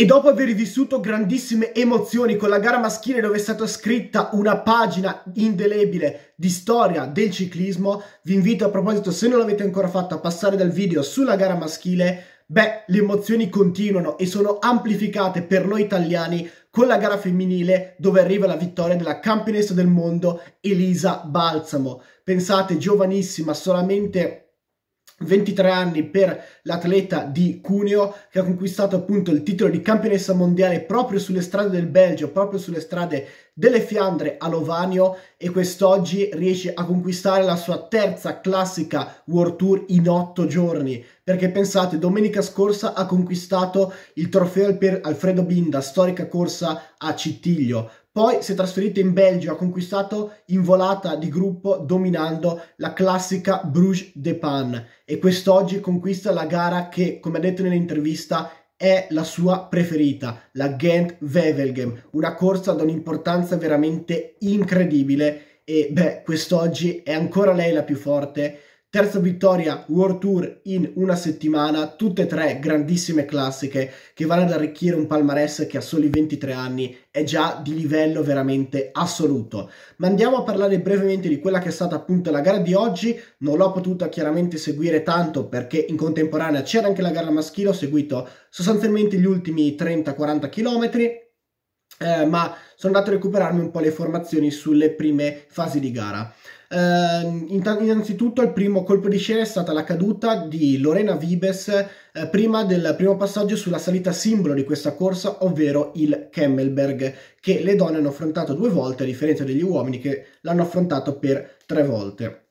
E dopo aver vissuto grandissime emozioni con la gara maschile dove è stata scritta una pagina indelebile di storia del ciclismo, vi invito a proposito, se non l'avete ancora fatto, a passare dal video sulla gara maschile. Beh, le emozioni continuano e sono amplificate per noi italiani con la gara femminile dove arriva la vittoria della campionessa del mondo Elisa Balsamo. Pensate, giovanissima, solamente 23 anni per l'atleta di Cuneo che ha conquistato appunto il titolo di campionessa mondiale proprio sulle strade del Belgio, proprio sulle strade delle Fiandre a Lovanio e quest'oggi riesce a conquistare la sua terza classica World Tour in otto giorni perché pensate domenica scorsa ha conquistato il trofeo per Alfredo Binda, storica corsa a Cittiglio, poi si è trasferito in Belgio, ha conquistato in volata di gruppo dominando la classica Bruges de Pan e quest'oggi conquista la gara che, come ha detto nell'intervista, è la sua preferita, la Gent Wevelgem, una corsa da un'importanza veramente incredibile e beh, quest'oggi è ancora lei la più forte Terza vittoria World Tour in una settimana, tutte e tre grandissime classiche che vanno ad arricchire un palmarès che a soli 23 anni è già di livello veramente assoluto. Ma andiamo a parlare brevemente di quella che è stata appunto la gara di oggi, non l'ho potuta chiaramente seguire tanto perché in contemporanea c'era anche la gara maschile, ho seguito sostanzialmente gli ultimi 30-40 km, eh, ma sono andato a recuperarmi un po' le informazioni sulle prime fasi di gara. Eh, innanzitutto il primo colpo di scena è stata la caduta di Lorena Vibes eh, prima del primo passaggio sulla salita simbolo di questa corsa, ovvero il Kemmelberg, che le donne hanno affrontato due volte a differenza degli uomini che l'hanno affrontato per tre volte.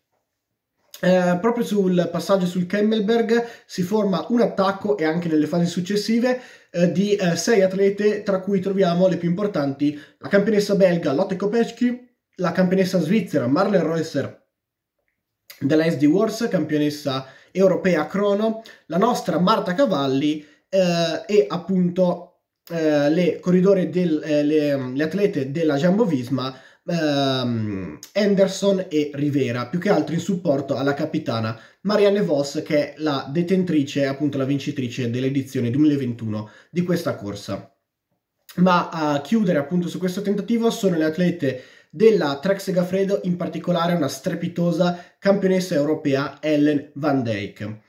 Eh, proprio sul passaggio sul Kemmelberg si forma un attacco e anche nelle fasi successive eh, di eh, sei atlete tra cui troviamo le più importanti la campionessa belga Lotte Kopecki, la campionessa svizzera Marlene Reusser della SD Wars, campionessa europea crono, la nostra Marta Cavalli eh, e appunto eh, le corridore del, eh, le, le, atlete della Jumbo Visma ehm, Anderson e Rivera, più che altro in supporto alla capitana Marianne Voss, che è la detentrice, appunto la vincitrice dell'edizione 2021 di questa corsa. Ma a chiudere appunto su questo tentativo sono le atlete della Trek Segafredo, in particolare una strepitosa campionessa europea Ellen Van Dyke.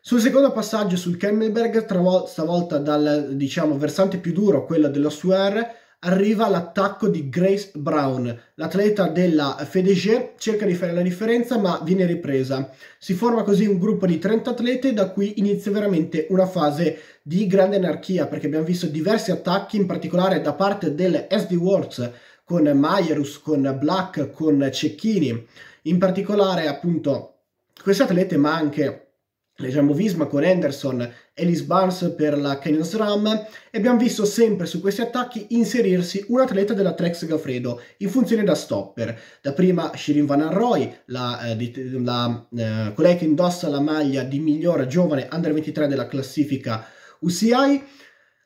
Sul secondo passaggio sul Kemmelberg, stavolta dal diciamo, versante più duro, quello dello Suer, arriva l'attacco di Grace Brown. L'atleta della FDG cerca di fare la differenza ma viene ripresa. Si forma così un gruppo di 30 atlete da cui inizia veramente una fase di grande anarchia perché abbiamo visto diversi attacchi in particolare da parte delle SD Worlds con Majerus, con Black, con Cecchini. In particolare, appunto, questi atlete, ma anche Leggiamo Visma con Henderson, Ellis Barnes per la Canyon Ram e abbiamo visto sempre su questi attacchi inserirsi un atleta della Trex Gafredo in funzione da stopper. Da prima Shirin Van Arroy, la, eh, la, eh, colei che indossa la maglia di miglior giovane under 23 della classifica UCI,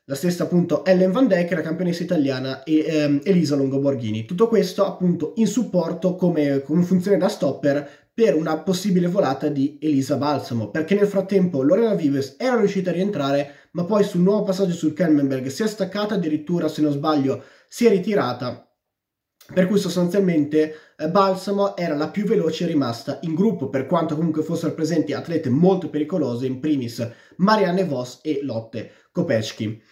la stessa appunto Ellen Van Dijk, la campionessa italiana, e ehm, Elisa Longoborghini. Tutto questo appunto in supporto come, come funzione da stopper per una possibile volata di Elisa Balsamo, perché nel frattempo Lorena Vives era riuscita a rientrare, ma poi sul nuovo passaggio sul Kelmenberg si è staccata addirittura, se non sbaglio, si è ritirata per cui sostanzialmente eh, Balsamo era la più veloce rimasta in gruppo, per quanto comunque fossero presenti atlete molto pericolose, in primis Marianne Voss e Lotte Kopecki.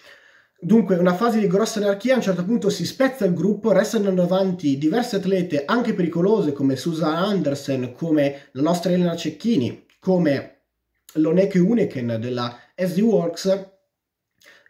Dunque, una fase di grossa anarchia, a un certo punto si spezza il gruppo, restano davanti diverse atlete anche pericolose come Susan Andersen, come la nostra Elena Cecchini, come Loneke Uneken della SD Works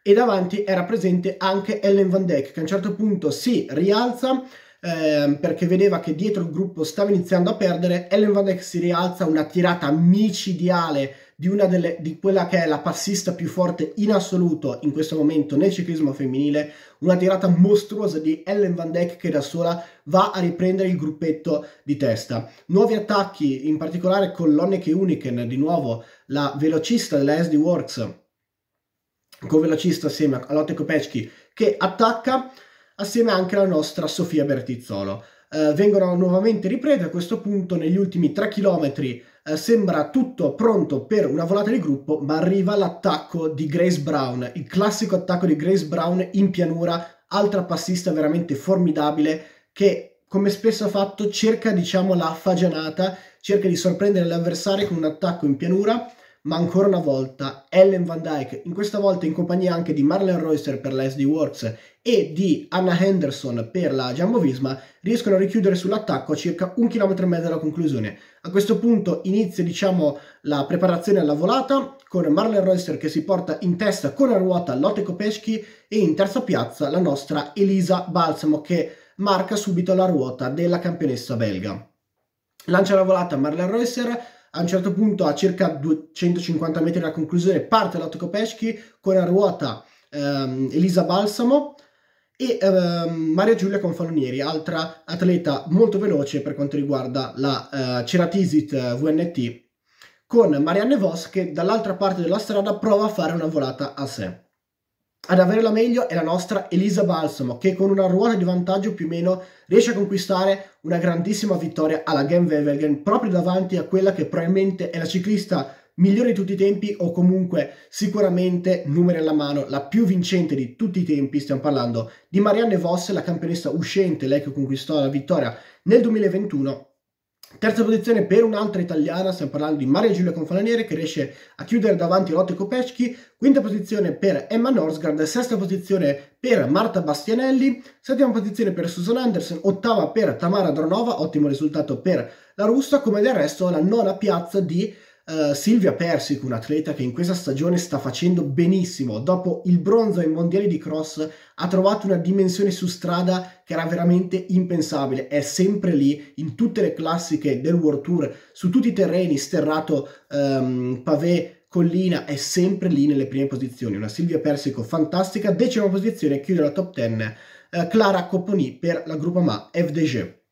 e davanti era presente anche Ellen Van Dyck che a un certo punto si rialza eh, perché vedeva che dietro il gruppo stava iniziando a perdere, Ellen Van Dijk si rialza una tirata micidiale di, una delle, di quella che è la passista più forte in assoluto in questo momento nel ciclismo femminile, una tirata mostruosa di Ellen Van Dijk che da sola va a riprendere il gruppetto di testa. Nuovi attacchi, in particolare con Lonneke Uniken, di nuovo la velocista della SD Works, con velocista assieme a Lotte Kopecki, che attacca assieme anche alla nostra Sofia Bertizzolo. Eh, vengono nuovamente riprese a questo punto negli ultimi 3 km eh, sembra tutto pronto per una volata di gruppo ma arriva l'attacco di Grace Brown il classico attacco di Grace Brown in pianura altra passista veramente formidabile che come spesso ha fatto cerca diciamo la fagianata cerca di sorprendere l'avversario con un attacco in pianura ma ancora una volta Ellen Van Dyke, in questa volta in compagnia anche di Marlon Royster per la SD Works e di Anna Henderson per la Jumbo Visma, riescono a richiudere sull'attacco a circa un chilometro e mezzo dalla conclusione. A questo punto inizia, diciamo, la preparazione alla volata, con Marlon Royster che si porta in testa con la ruota Lotte Kopeschi e in terza piazza la nostra Elisa Balsamo che marca subito la ruota della campionessa belga. Lancia la volata Marlon Royster, a un certo punto a circa 250 metri dalla conclusione parte la Tokopeschi con a ruota ehm, Elisa Balsamo e ehm, Maria Giulia Confalonieri, altra atleta molto veloce per quanto riguarda la eh, Ceratisit eh, VNT, con Marianne Vos che dall'altra parte della strada prova a fare una volata a sé ad avere la meglio è la nostra Elisa Balsamo, che con una ruota di vantaggio più o meno riesce a conquistare una grandissima vittoria alla Game Wevelgen proprio davanti a quella che probabilmente è la ciclista migliore di tutti i tempi o comunque sicuramente numeri alla mano, la più vincente di tutti i tempi, stiamo parlando di Marianne Voss, la campionessa uscente, lei che conquistò la vittoria nel 2021 Terza posizione per un'altra italiana, stiamo parlando di Maria Giulia Confaloniere che riesce a chiudere davanti Lotte Kopecki, quinta posizione per Emma Norsgard, sesta posizione per Marta Bastianelli, settima posizione per Susan Anderson, ottava per Tamara Dronova, ottimo risultato per la russa, come del resto la nona piazza di eh, Silvia Persico, un atleta che in questa stagione sta facendo benissimo, dopo il bronzo ai mondiali di cross ha trovato una dimensione su strada che era veramente impensabile, è sempre lì in tutte le classiche del World Tour, su tutti i terreni, sterrato, um, pavé, collina, è sempre lì nelle prime posizioni, una Silvia Persico fantastica, decima posizione, chiude la top 10, uh, eh, Clara Copponi per la Gruppa Ma FDG.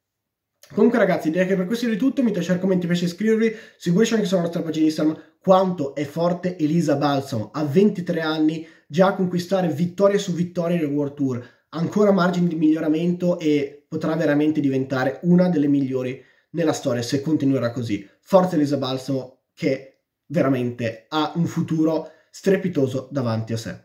Comunque ragazzi, direi che per questo è tutto, mi piace commenti, mi piace iscrivervi, seguiteci anche sulla nostra pagina Instagram, quanto è forte Elisa Balsamo, a 23 anni, già a conquistare vittorie su vittorie nel World Tour, ancora margini di miglioramento e potrà veramente diventare una delle migliori nella storia se continuerà così. Forza Elisa Balsamo che veramente ha un futuro strepitoso davanti a sé.